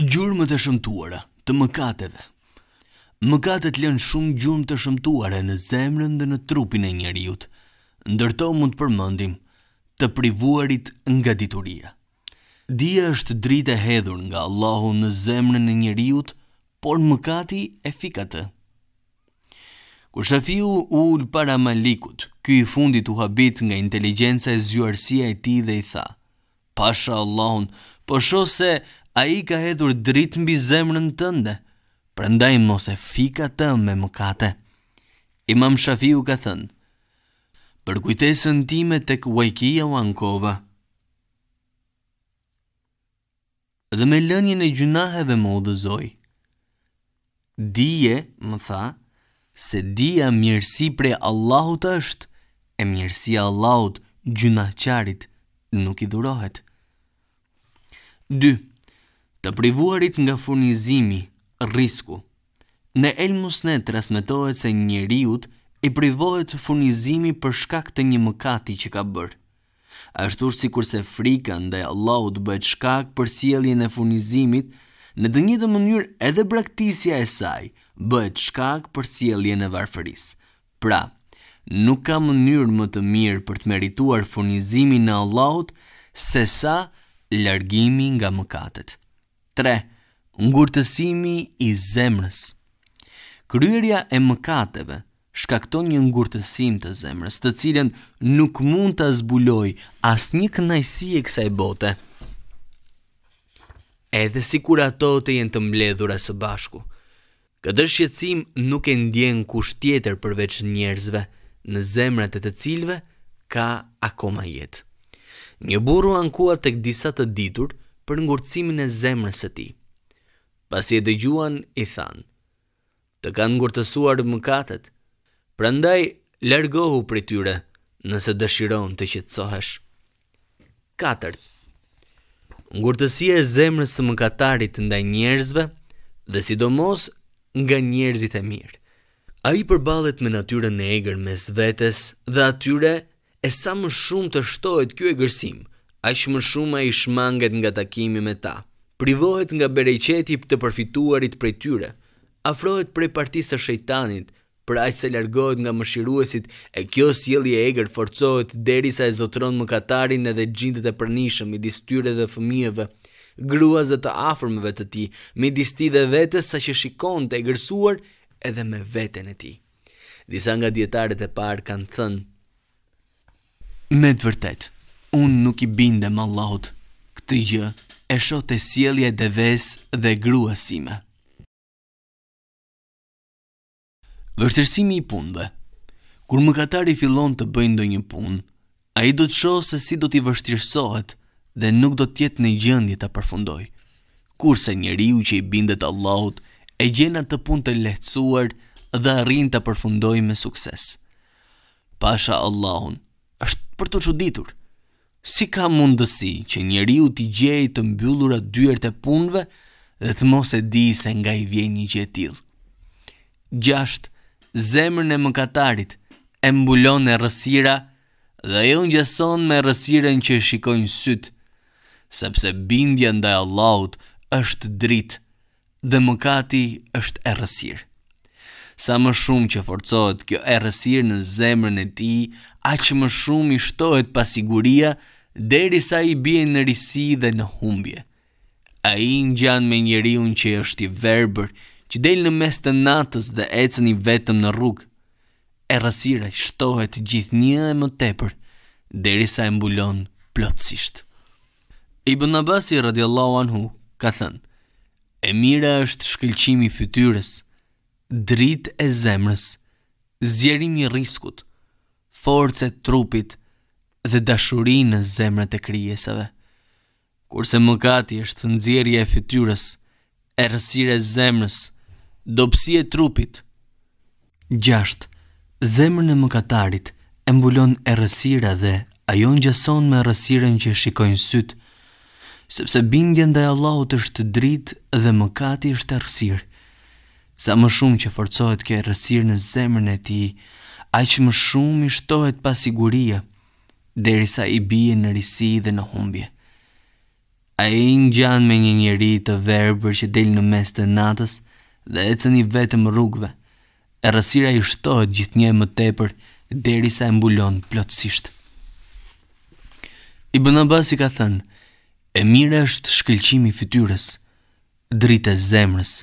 Gjurmët e shëmtuara, të mëkateve. Mëkatet lën shumë gjurmë të shëmtuara në zemrën dhe në trupin e njeriut, Ndërto mund të përmendim të privuarit nga dituria. Dija është dritë hedhur nga Allahu në zemrën e njeriut, por mëkati e fik atë. Kur Shafiu u ul para Malikut, ky i fundit u habit nga inteligjenca e zgjuarësia e tij dhe i tha: Pasha Allahun, po shoh se a i ka hedhur dritë mbi zemrën tënde, përëndaj mos e fika të me mëkate. Imam Shafiu ka thënë, për kujtesën time tek uajkia u ankova. Dhe me lënjën e gjunaheve më udhëzoj. Dije, më tha, se dija mirësi pre Allahut është, e mirësi Allahut gjunaqarit nuk i dhurohet të privuarit nga furnizimi, risku. Në Elmusne transmetohet se njeriut i privohet furnizimi për shkak të një mëkati që ka bërë. Ashtu si kurse frika ndaj Allahut bëhet shkak për sjelljen e furnizimit, në të mënyr mënyrë edhe braktisja e saj bëhet shkak për sjelljen e varfërisë. Pra, nuk ka mënyrë më të mirë për të merituar furnizimin e Allahut se sa largimi nga mëkatet. 3. Ngurtësimi i zemrës. Kryerja e mëkateve shkakton një ngurtësim të zemrës, të cilën nuk mund ta zbuloj asnjë kënaqësi e kësaj bote. Edhe si kur ato të jenë të mbledhura së bashku, këtë shqetësim nuk e ndjen kush tjetër përveç njerëzve në zemrat e të cilëve ka akoma jetë. Një burru ankuat të këtë disat të ditur, për ngurtësimin e zemrës së tij. Pasi e dëgjuan, i than: "Të kanë ngurtësuar mëkatet, prandaj largohu prej tyre nëse dëshiron të qetësohesh." 4. Ngurtësia e zemrës së mëkatarit ndaj njerëzve dhe sidomos nga njerëzit e mirë. A i përbalet me natyre në egrë mes vetes dhe atyre e sa më shumë të shtojt kjo e gërsim, aqë më shumë a i shmanget nga takimi me ta. Privohet nga bereqeti të përfituarit për tyre, afrohet për e partisa shëjtanit, për aqë se largohet nga mëshiruesit e kjo s'jeli e eger forcohet deri sa e zotron më katarin edhe gjindet e përnishëm i tyre dhe fëmijëve, gruaz dhe të afrmëve të ti, mi disti dhe vetës sa që shikon të e edhe me vetën e ti. Disa nga djetarët e parë kanë thënë, Me të vërtetë, unë nuk i binde më Allahut. Këtë gjë e shoh te sjellja e deves dhe gruas sime. Vështirësimi i punëve. Kur mëkatari fillon të bëjë ndonjë punë, ai do të shohë se si do t'i vështirësohet dhe nuk do të jetë në gjendje ta përfundojë. Kurse njeriu që i bindet Allahut e gjen atë punë të lehtësuar dhe arrin ta përfundojë me sukses. Pasha Allahun është për të çuditur. Si ka mundësi që njeri u t'i gjej të mbyllura dyert e punve dhe të mos e di se nga i vjen një gjetil. Gjasht, zemrën e mëkatarit, e mbulon e rësira dhe e unë gjeson me rësiren që shikojnë sytë, sepse bindja nda e është dritë dhe mëkati është e rësirë sa më shumë që forcohet kjo errësirë në zemrën e tij, aq më shumë i shtohet pasiguria derisa i bie në risi dhe në humbje. A i në gjanë me njeriun që është i verber, që del në mes të natës dhe ecën i vetëm në rrugë. E rësira shtohet gjithë një e më tepër, deri sa e mbulon plotësisht. Ibn Abbas radiallahu anhu ka thënë, e mira është shkëlqimi fytyrës, fytyres, drit e zemrës, zjerim i riskut, forcë e trupit dhe dashurin në zemrët e kryesave. Kurse më kati është nëzjerje e fityrës, e rësire zemrës, dopsi e trupit. Gjasht, zemrën e mëkatarit e mbulon e rësira dhe ajo në gjason me rësiren që shikojnë sytë, sepse bindjen dhe Allahut është drit dhe mëkati është e rësirë. Sa më shumë që forcohet kjo errësirë në zemrën e tij, aq më shumë i shtohet pasiguria derisa i bie në risi dhe në humbje. Ai gjanë me një njeri të verbër që del në mes të natës dhe ecën i vetëm rrugëve. Errësira i shtohet gjithnjë më tepër derisa e mbulon plotësisht. Ibn Abbas i ka thënë: "E mirë është shkëlqimi i fytyrës, drita e zemrës."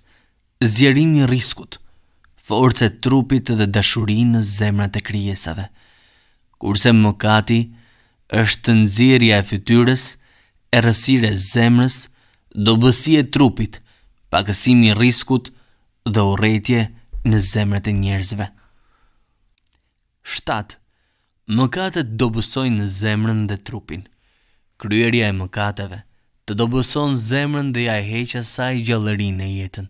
zjerim një riskut, forcë e trupit dhe dashurin në zemrat e kryesave, kurse më kati është nëzirja e fytyres, e rësire zemrës, do e trupit, pakësim një riskut dhe uretje në zemrat e njerëzve. 7. Mëkatet do bësojnë në zemrën dhe trupin. Kryerja e mëkateve të do bëson zemrën dhe ja e heqa saj gjallërin e jetën.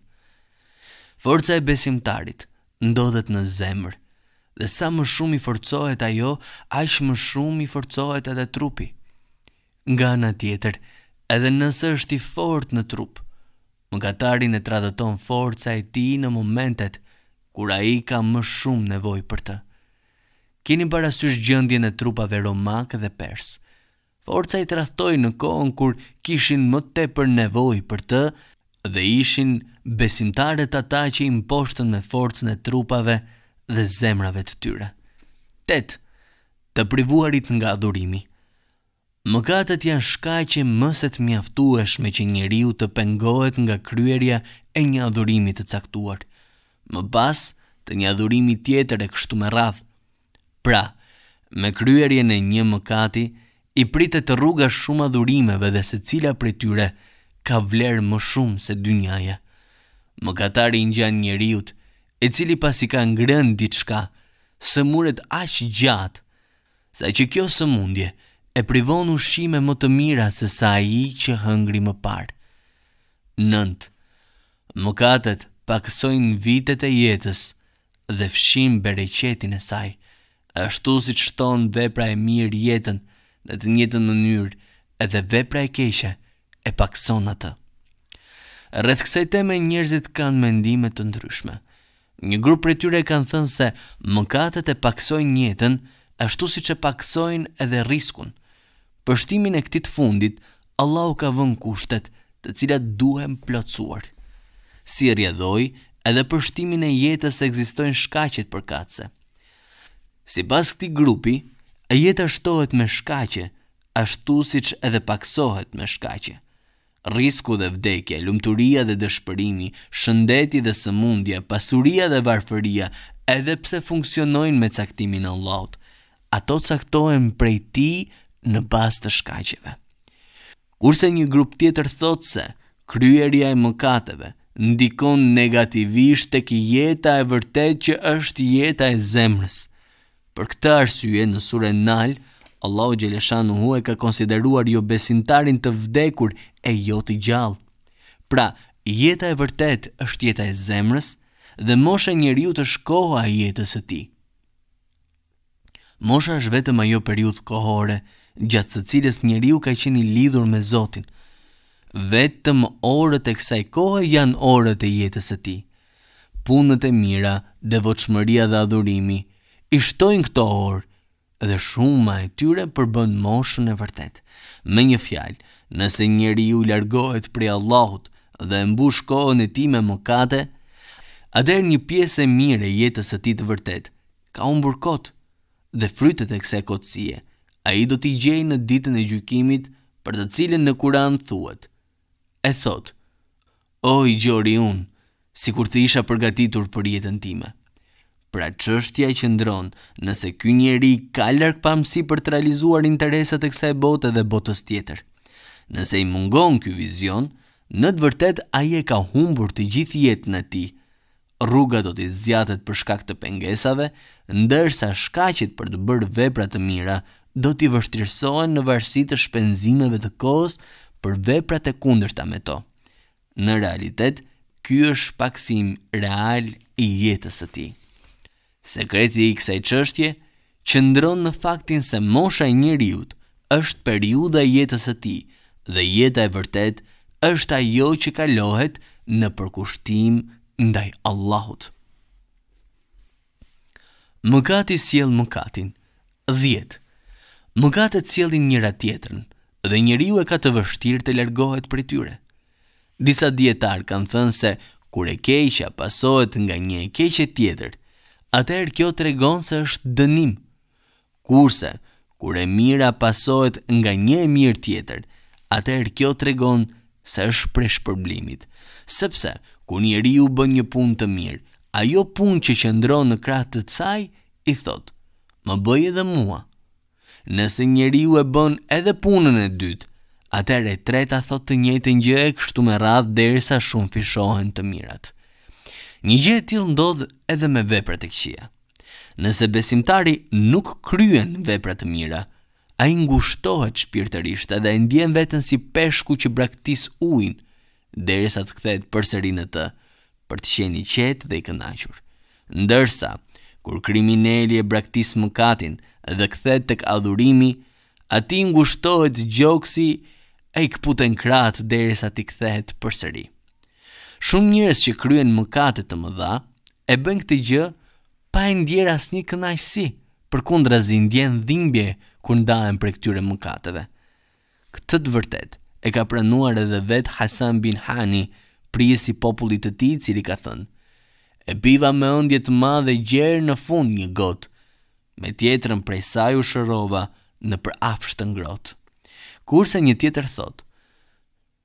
Forca e besimtarit ndodhet në zemër, dhe sa më shumë i forcohet ajo, aq më shumë i forcohet edhe trupi. Nga ana tjetër, edhe nëse është i fortë në trup, mëkatarin e tradhton forca e tij në momentet kur ai ka më shumë nevojë për të. Keni parasysh gjendjen e trupave romak dhe pers. Forca i tradhtoi në kohën kur kishin më tepër nevojë për të dhe ishin besimtarët ata që i mposhtën me forcën e trupave dhe zemrave të tyre. 8. Të, privuarit nga adhurimi. Mëkatet janë shkaqe më se të mjaftueshme që njeriu të pengohet nga kryerja e një adhurimi të caktuar, më pas të një adhurimi tjetër e kështu me radhë. Pra, me kryerjen e një mëkati i pritet të rruga shumë adhurimeve dhe secila prej tyre ka vlerë më shumë se dy njëja më katari në gjanë njëriut, e cili pas i ka ngrën diçka, së muret ashtë gjatë, sa që kjo së mundje e privon ushqime më të mira se sa i që hëngri më parë. Nënt, më katët paksojnë vitet e jetës dhe fshim bereqetin e saj, ashtu si që shtonë vepra e mirë jetën dhe të njëtën mënyrë edhe vepra e keshe e pakson atë rreth kësaj teme njerëzit kanë mendime të ndryshme. Një grup prej tyre kanë thënë se mëkatet e paksojnë jetën ashtu siç e paksojnë edhe riskun. Për shtimin e këtij të fundit, Allahu ka vënë kushtet, të cilat duhen plotësuar. Si rrjedhoi, edhe për shtimin e jetës ekzistojnë shkaqet për katse. Sipas këtij grupi, e jeta shtohet me shkaqe, ashtu siç edhe paksohet me shkaqe risku dhe vdekje, lumturia dhe dëshpërimi, shëndeti dhe sëmundje, pasuria dhe varfëria, edhe pse funksionojnë me caktimin e Allahut, ato caktohen prej Ti në bazë të shkaqeve. Kurse një grup tjetër thot se kryerja e mëkateve ndikon negativisht tek jeta e vërtetë që është jeta e zemrës. Për këtë arsye në surën Nal, Allahu Gjeleshanu hu e ka konsideruar jo besintarin të vdekur e jo të gjallë. Pra, jeta e vërtet është jeta e zemrës dhe moshe njeriu të shkoha a jetës e ti. Mosha është vetëm ajo periudhë kohore gjatë së cilës njeriu ka qenë i lidhur me Zotin. Vetëm orët e kësaj kohe janë orët e jetës së tij. Punët e mira, devotshmëria dhe adhurimi i shtojnë këto orë dhe shumë ma e tyre përbën moshën e vërtet. Me një fjalë, nëse njeri ju largohet pre Allahut dhe mbu kohën e ti me më kate, ader një piesë e mire jetës e ti të vërtet, ka unë burkot dhe frytet e kse kotësie, a i do t'i gjej në ditën e gjykimit për të cilin në kuran thuet. E thot, o i gjori unë, si kur të isha përgatitur për jetën time. Pra çështja që ndron, nëse ky njeri ka lërk pamësi për të realizuar interesat e kësaj bote dhe botës tjetër. Nëse i mungon ky vizion, në të vërtetë ai e ka humbur të gjithë jetën e tij. Rruga do të zgjatet për shkak të pengesave, ndërsa shkaqet për të bërë vepra të mira do të vështirësohen në varësi të shpenzimeve të kohës për veprat e kundërta me to. Në realitet, ky është paksim real i jetës së tij. Sekreti i kësaj çështje qëndron në faktin se mosha e njeriu është periuda e jetës së tij dhe jeta e vërtet është ajo që kalohet në përkushtim ndaj Allahut. Mëkati sjell mëkatin. 10. Mëkatet sjellin njëra tjetrën dhe njeriu e ka të vështirë të largohet prej tyre. Disa dietar kanë thënë se kur e keqja pasohet nga një e keqe tjetër, atëherë kjo tregon se është dënim. Kurse kur e mira pasohet nga një e mirë tjetër, atëherë kjo tregon se është për shpërblimit, sepse kur njeriu bën një punë të mirë, ajo punë që qëndron në krah të saj i thot: "Më bëj edhe mua." Nëse njeriu e bën edhe punën e dytë, atëherë e treta thot të njëjtën gjë e kështu me radhë derisa shumë fishohen të mirat. Një gjë e tillë ndodh edhe me veprat e këqija. Nëse besimtari nuk kryen vepra të mira, ai ngushtohet shpirtërisht dhe e ndjen veten si peshku që braktis ujin derisa të kthehet përsëri në të për të qenë i qetë dhe i kënaqur. Ndërsa kur kriminali e braktis mëkatin dhe kthehet tek adhurimi, ati ngushtohet gjoksi e i këputen kratë dhe i kthehet përsëri. sëri. Shumë njerëz që kryen mëkate të mëdha e bën këtë gjë pa e ndjerë asnjë kënaqësi. Përkundrazi ndjen dhimbje kur ndahen për këtyre mëkateve. Këtë të vërtet e ka pranuar edhe vet Hasan bin Hani, i popullit të tij, i cili ka thënë: "E biva me ëndje të madhe gjerë në fund një gotë, me tjetrën prej saj u shërova në për afsh të ngrot. Kurse një tjetër thot,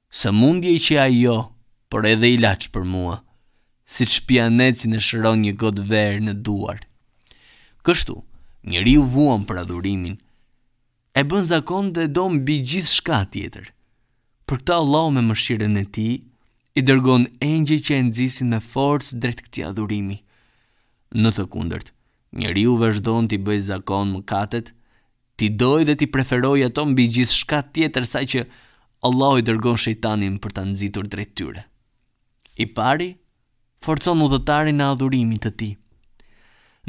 së mundje që ajo por edhe ilaç për mua, si të pia necin e shëron një godë verë në duar. Kështu, një riu vuan për adhurimin, e bën zakon dhe do mbi gjithë shka tjetër. Për këta Allah me mëshiren e ti, i dërgon një që e nëzisin me forës drejt këti adhurimi. Në të kundërt, njëri u vëzhdojnë t'i bëj zakon më katet, t'i doj dhe t'i preferoj ato mbi gjithë shka tjetër sa që Allah i dërgon shëjtanin për t'a nëzitur drejt tyre i pari forcon mundëtarin në adhurimit të tij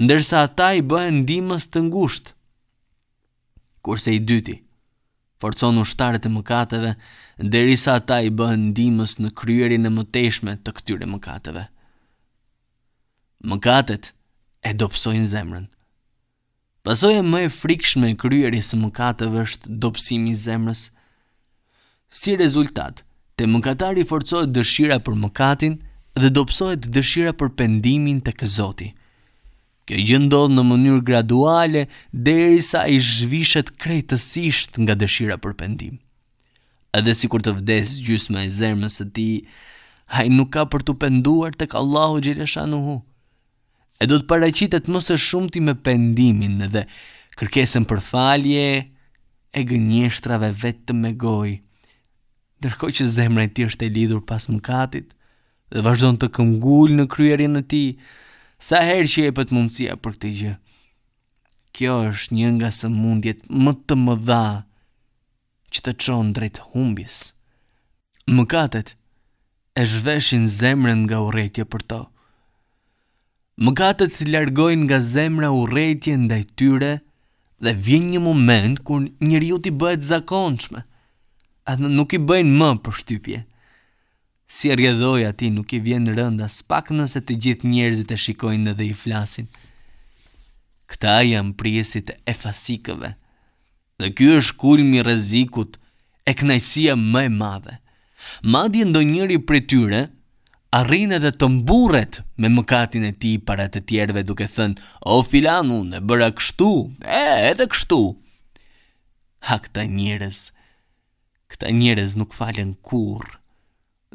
ndërsa ata i bëhen ndihmës të ngushtë kurse i dyti forcon ushtarët e mëkateve derisa ata i bëhen ndihmës në kryerjen e mëteshme të këtyre mëkateve mëkatet e dobësojnë zemrën bazojë më e frikshme e kryerjes së mëkateve është dobësimi i zemrës si rezultat Te mëkatari forcohet dëshira për mëkatin dhe dobësohet dëshira për pendimin tek Zoti. Kjo gjë ndodh në mënyrë graduale derisa i zhvishet krejtësisht nga dëshira për pendim. Edhe sikur të vdes gjysma e zemrës së tij, ai nuk ka për të penduar tek Allahu hu. E do të paraqitet më së shumti me pendimin dhe kërkesën për falje e gënjeshtrave vetëm me gojë ndërkoj që zemra e ti është e lidhur pas mëkatit dhe vazhdon të këmgull në kryerin e ti sa herë që e pët mundësia për këtë gjë. Kjo është një nga së mundjet më të më dha që të qonë drejt humbjes. Mëkatet e zhveshin zemrën nga uretje për to. Mëkatet të largojnë nga zemra uretje ndaj tyre dhe vjen një moment kur njëri ju ti bëhet zakonçme atë nuk i bëjnë më për shtypje. Si rjedhoj ati nuk i vjen rënda, spak nëse të gjithë njerëzit e shikojnë dhe i flasin. Këta janë priesit e fasikëve, dhe kjo është kulmi rezikut e knajsia më e madhe. Madje ndo njëri për tyre, arrin edhe të mburet me mëkatin e ti para të tjerve duke thënë, o filanu, në bëra kështu, e, edhe kështu. Ha këta njërës, këta njerëz nuk falen kur,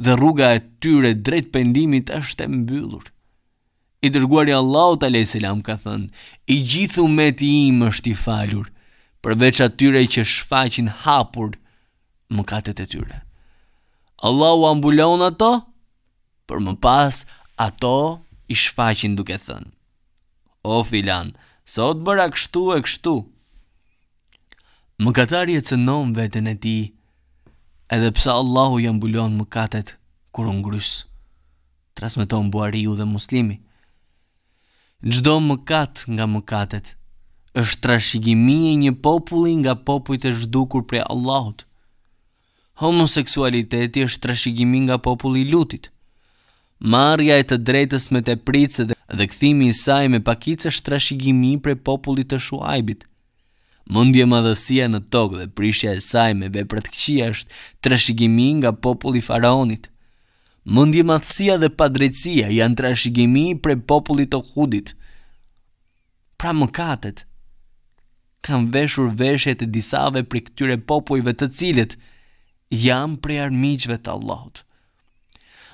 Dhe rruga e tyre drejt pendimit është e mbyllur. I dërguari Allahu te alayhis salam ka thënë, i me ti im është i falur, përveç atyre që shfaqin hapur mëkatet e tyre. Allahu ambulon ato, për më pas ato i shfaqin duke thënë, o filan, sot bëra kështu e kështu. Më e cënon vetën e ti, edhe pse Allahu ja mbulon mëkatet kur u ngrys. Transmeton Buhariu dhe Muslimi. Çdo mëkat nga mëkatet është trashëgimi e një populli nga popujt e zhdukur prej Allahut. Homoseksualiteti është trashëgimi nga populli i Lutit. Marrja e të drejtës me tepricë dhe kthimi i saj me pakicë është trashëgimi prej popullit të Shuajbit. Mëndje madhësia në tokë dhe prishja e saj me veprat këqija është trashigimi nga populli faraonit. Mëndje madhësia dhe padrejtësia janë trashigimi për popullit e hudit. Pra mëkatet, kam veshur veshjet e disave për këtyre popujve të cilët janë prej armiqve të Allahut.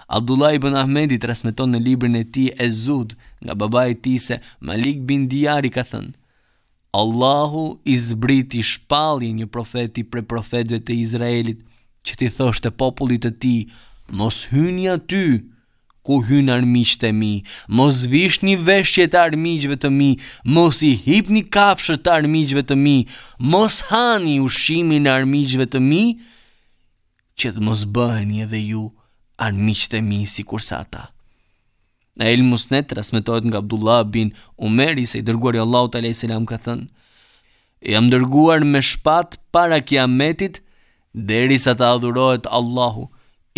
Abdullah ibn Ahmedi transmeton në librin e tij Ezud nga babai i tij se Malik bin Diari ka thënë: Allahu i zbriti një profeti pre profetve të Izraelit që ti thoshte popullit të ti, mos hynja ty, ku hynë armiqët mi, mos vish një veshjet e armiqëve të mi, mos i hip një kafshët të armiqëve të mi, mos hani ushimin e armiqëve të mi, që të mos bëheni edhe ju armiqët e mi si kursata. Në El Musnet transmetohet nga Abdullah bin Umeri se i dërguar Allahu te alayhis selam ka thënë: Jam dërguar me shpat para kiametit derisa të adhurohet Allahu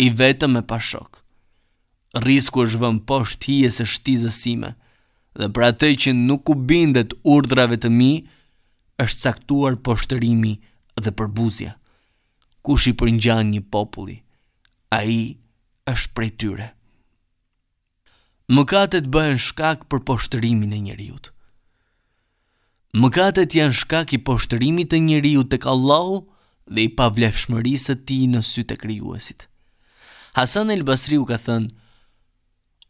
i vetëm me pashok. Risku është vënë poshtë hijes së shtizësime dhe për atë që nuk u bindet urdhrave të mi është caktuar poshtërimi dhe përbuzja. Kush i përngjan një populli, ai është prej tyre. Mëkatet bëhen shkak për poshtërimin e njeriut. Mëkatet janë shkak i poshtërimit të njeriut tek Allahu dhe i pavlefshmërisë së tij në sytë të krijuesit. Hasan el Basriu ka thënë: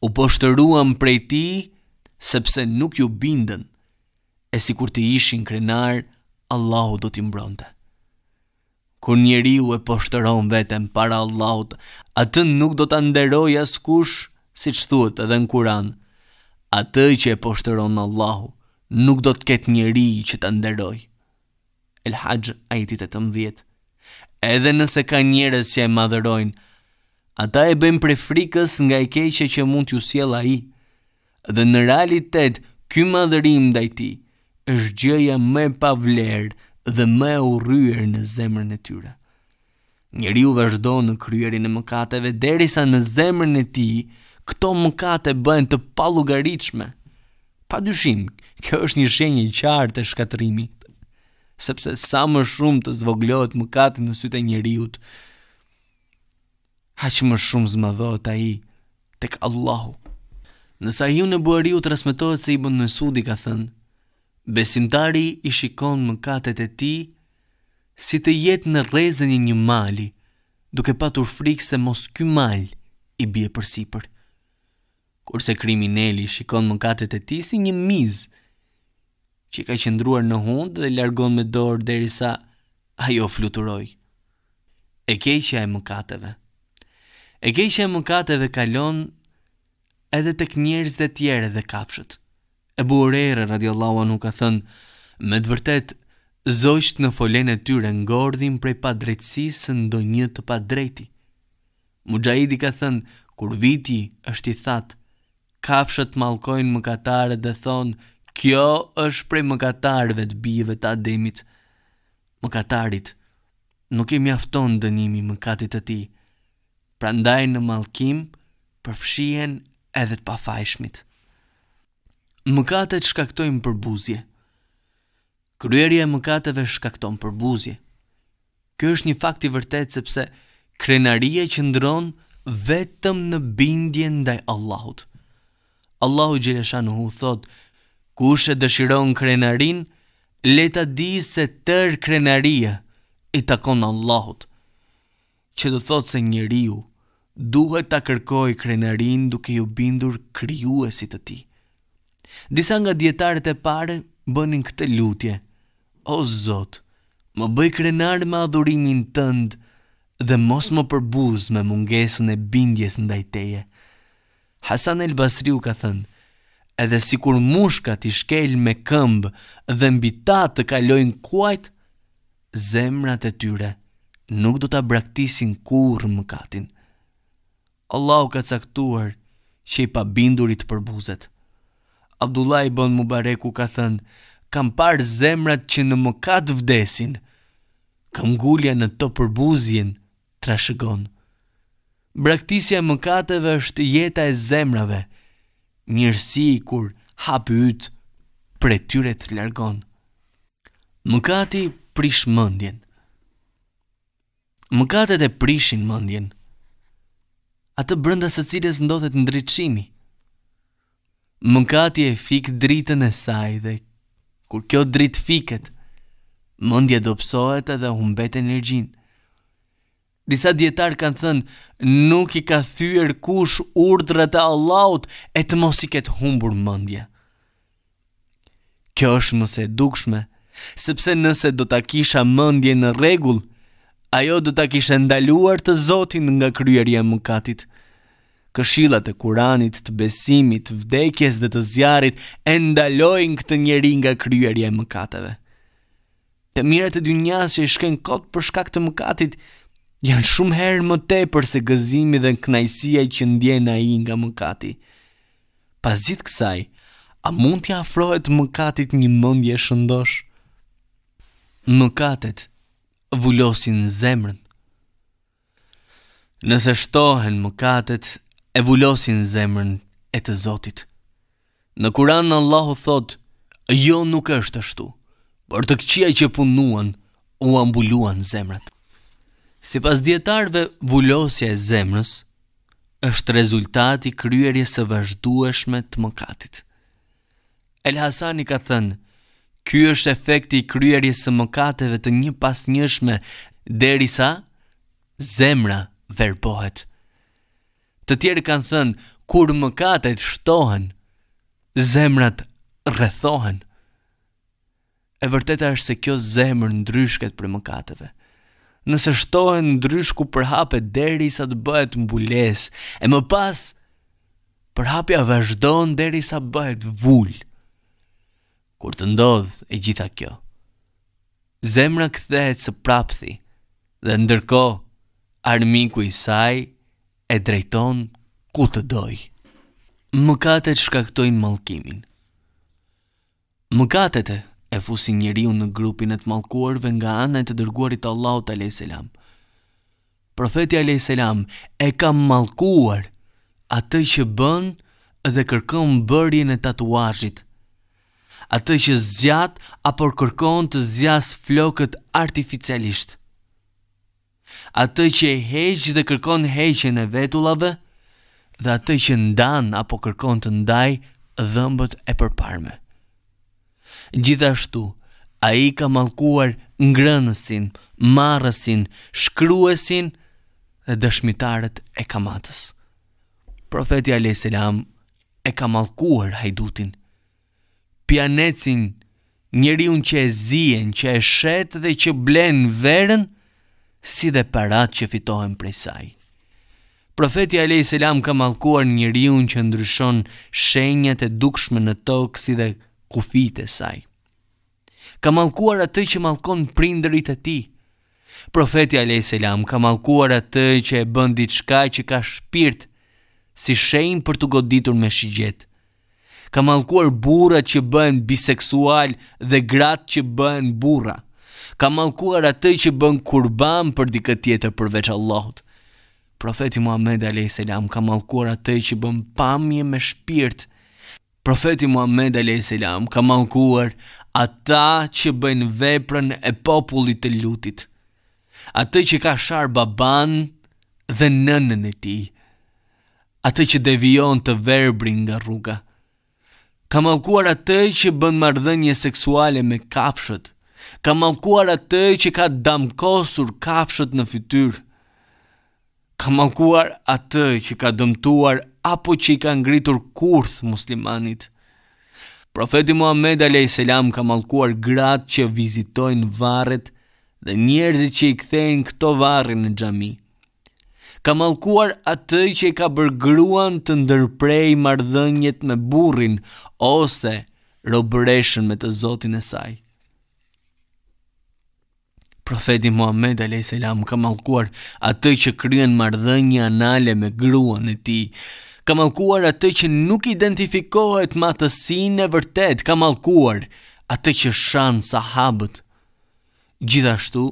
"U poshtëruam prej ti, sepse nuk ju bindën, e sikur të ishin krenar, Allahu do t'i mbronte." Kur njeriu e poshtëron veten para Allahut, atë nuk do ta as askush, si që thuet edhe në kuran, atë që e poshtëron në Allahu, nuk do të ketë njeri që të nderoj. El haqë a i të mdhjet. Edhe nëse ka njerës që e madhërojnë, ata e bëjmë pre frikës nga i keqe që mund t'ju siel a i. Dhe në realitet, ky madhërim dhe i ti, është gjëja me pavlerë dhe me u rryer në zemrën e tyre. Njeri u vazhdo në kryerin e mëkateve derisa në zemrën e ti, këto mëkate bëhen të pallogaritshme. Pa dyshim, kjo është një shenjë e qartë e shkatërimit, sepse sa më shumë të zvoglohet mëkati në sytë e njeriu, aq më shumë zmadhohet ai tek Allahu. Në Sahihun e Buhariut transmetohet se Ibn Mesudi ka thënë: Besimtari i shikon mëkatet e tij si të jetë në rrezën e një mali, duke patur frikë se mos ky mal i bie përsipër. Për kurse krimineli shikon mëkatet e ti si një miz që ka qëndruar në hund dhe largon me dorë derisa ajo fluturoj. E keqja e mëkateve. E keqja e mëkateve kalon edhe tek njerëzit e tjerë dhe kafshët. E Buhurere radiallahu anhu ka thënë, me të vërtet, në folen e tyre ngordhin prej pa drejtësisë ndonjë të pa drejti. Mujahidi ka thënë, kur viti është i thatë, kafshët malkojnë mëkatare dhe thonë, kjo është prej mëkatarëve të bijëve të ademit. Mëkatarit, nuk i mjafton dënimi mëkatit të ti, pra ndaj në malkim përfshien edhe të pafajshmit. Mëkatet shkaktojnë përbuzje. Kryerje e mëkateve shkakton përbuzje. Kjo është një fakt i vërtet sepse krenaria që ndronë vetëm në bindje ndaj Allahut. Allahu Gjelesha hu thot, kushe dëshiron krenarin, leta di se tër krenaria i takon Allahut. Që do thot se një riu, duhet ta kërkoj krenarin duke ju bindur kryu e si të ti. Disa nga djetarët e pare bënin këte lutje, o Zot, më bëj krenar me adhurimin tëndë dhe mos më përbuz me mungesën e bindjes në dajteje, Hasan el Basri u ka thënë, edhe si kur mushka t'i shkel me këmbë dhe mbi ta të kalojnë kuajt, zemrat e tyre nuk do t'a braktisin kur më katin. Allah u ka caktuar që i pa bindurit për buzet. Abdullah i bon Mubareku ka thënë, kam parë zemrat që në më katë vdesin, kam gullja në të përbuzjen, trashëgonë. Braktisja e mëkateve është jeta e zemrave. Mirësi kur hap yt për tyre të largon. Mëkati prish mendjen. Mëkatet e prishin mendjen. Atë brenda së cilës ndodhet ndriçimi. Mëkati e fik dritën e saj dhe kur kjo dritë fiket, mendja dobësohet edhe humbet energjinë. Disa djetar kanë thënë, nuk i ka thyër kush urdrat e Allahut e të mos i ketë humbur mëndje. Kjo është mëse dukshme, sepse nëse do të kisha mëndje në regull, ajo do të kisha ndaluar të zotin nga kryerje më katit. Këshilat e kuranit, të besimit, vdekjes dhe të zjarit e ndalojnë këtë njeri nga kryerje më katëve. Të mirët e dynjas që i shken kot për shkak të më katit, janë shumë herë më tepër se gëzimi dhe kënaqësia që ndjen ai nga mëkati. Pas gjithë kësaj, a mund t'i afrohet mëkatit një mendje shëndosh? Mëkatet vulosin zemrën. Nëse shtohen mëkatet, e vulosin zemrën e të Zotit. Në Kur'an Allahu thotë: "Jo nuk është ashtu, për të këqija që punuan u ambuluan zemrat." Si pas djetarve, vullosja e zemrës është rezultati kryerje së vazhdueshme të mëkatit. El Hasani ka thënë, kjo është efekti kryerje së mëkateve të një pas njëshme deri sa zemra verbohet. Të tjerë kanë thënë, kur mëkatet shtohen, zemrat rrethohen. E vërteta është se kjo zemrë ndryshket për mëkateve nëse shtohen ndrysh ku përhapet deri sa të bëhet mbules, e më pas përhapja vazhdojnë deri sa bëhet vull. Kur të ndodh e gjitha kjo, zemra këthehet së prapthi dhe ndërko armiku i saj e drejton ku të doj. Mëkatet shkaktojnë malkimin. Mëkatet e e fusi njeriu në grupin e të mallkuarve nga ana e të dërguarit të Allahut alayhis Profeti alayhis e ka mallkuar atë që bën dhe kërkon bërjen e tatuazhit. Atë që zgjat apo kërkon të zgjas flokët artificialisht. Atë që e heq dhe kërkon heqjen e vetullave dhe atë që ndan apo kërkon të ndaj dhëmbët e përparme. Gjithashtu, a i ka malkuar ngrënësin, marësin, shkryesin dhe dëshmitarët e kamatës. Profeti A.S. e ka malkuar hajdutin. Pianecin, njeri unë që e zien, që e shet dhe që blen verën, si dhe parat që fitohen prej saj. Profeti A.S. ka malkuar njeri unë që ndryshon shenjat e dukshme në tokë si dhe kufit e saj. Ka malkuar atë që malkon prinderit e ti. Profeti A.S. ka malkuar atë që e bëndit shka që ka shpirt si shenjë për të goditur me shigjet. Ka malkuar burat që bën biseksual dhe grat që bën burra. Ka malkuar atë që bën kurban për dikë tjetër përveç Allahut. Profeti Muhammed A.S. ka malkuar atë që bën pamje me shpirtë profeti Muhammed a.s. ka malkuar ata që bëjnë veprën e popullit të lutit, atë që ka shar baban dhe nënën e ti, atë që devion të verbrin nga rruga, ka malkuar atë që bën mardhenje seksuale me kafshët, ka malkuar atë që ka damkosur kafshët në fytyr, ka malkuar atë që ka dëmtuar apo që i ka ngritur kurth muslimanit. Profeti Muhammed a.s. ka malkuar gratë që vizitojnë varet dhe njerëzit që i kthejnë këto varri në gjami. Ka malkuar atë që i ka bërgruan të ndërprej mardhënjet me burin ose robëreshën me të zotin e saj. Profeti Muhammed a.s. ka malkuar atë që kryen mardhënjë anale me gruan e ti, ka malkuar atë që nuk identifikohet ma të sinë e vërtet, ka malkuar atë që shanë sahabët. Gjithashtu,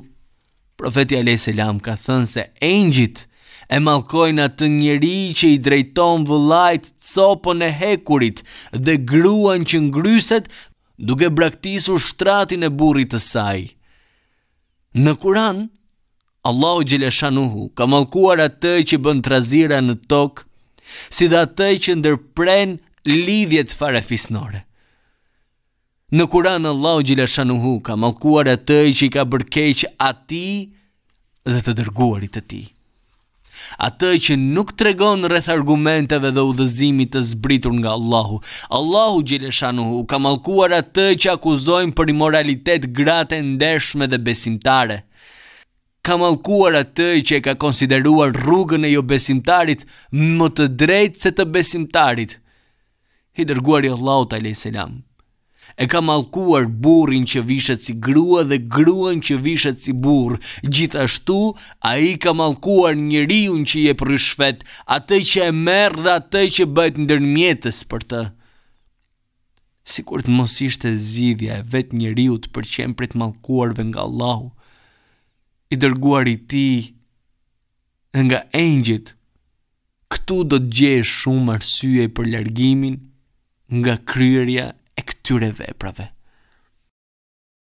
profeti Alej ka thënë se engjit e malkojnë atë njëri që i drejton vëllajt copën e hekurit dhe gruan që ngryset duke braktisur shtratin e burit të saj. Në kuran, Allahu Gjeleshanuhu ka malkuar atë që bën trazira në tokë si dhe atë që ndërpren lidhjet fare fisnore. Në kuran Allah Hu ka malkuar atë që i ka bërkeq ati dhe të dërguarit të ti. Atë që nuk tregon rreth argumenteve dhe udhëzimit të zbritur nga Allahu. Allahu Hu ka malkuar atë që akuzojnë për imoralitet gratë ndeshme dhe besimtare. Atë ka malkuar atë që e ka konsideruar rrugën e jo besimtarit më të drejtë se të besimtarit. I dërguar i Allahut selam. E ka malkuar burin që vishet si grua dhe gruan që vishet si bur. Gjithashtu, a i ka malkuar njëriun që je përshvet, atë që e merë dhe atë që bëjt ndërmjetës për të. Sikur të mos ishte zidhja e vet njëriut për qemë të malkuarve nga Allahu, i dërguar i ti nga engjit, këtu do të gjej shumë arsye për largimin nga kryerja e këtyre veprave.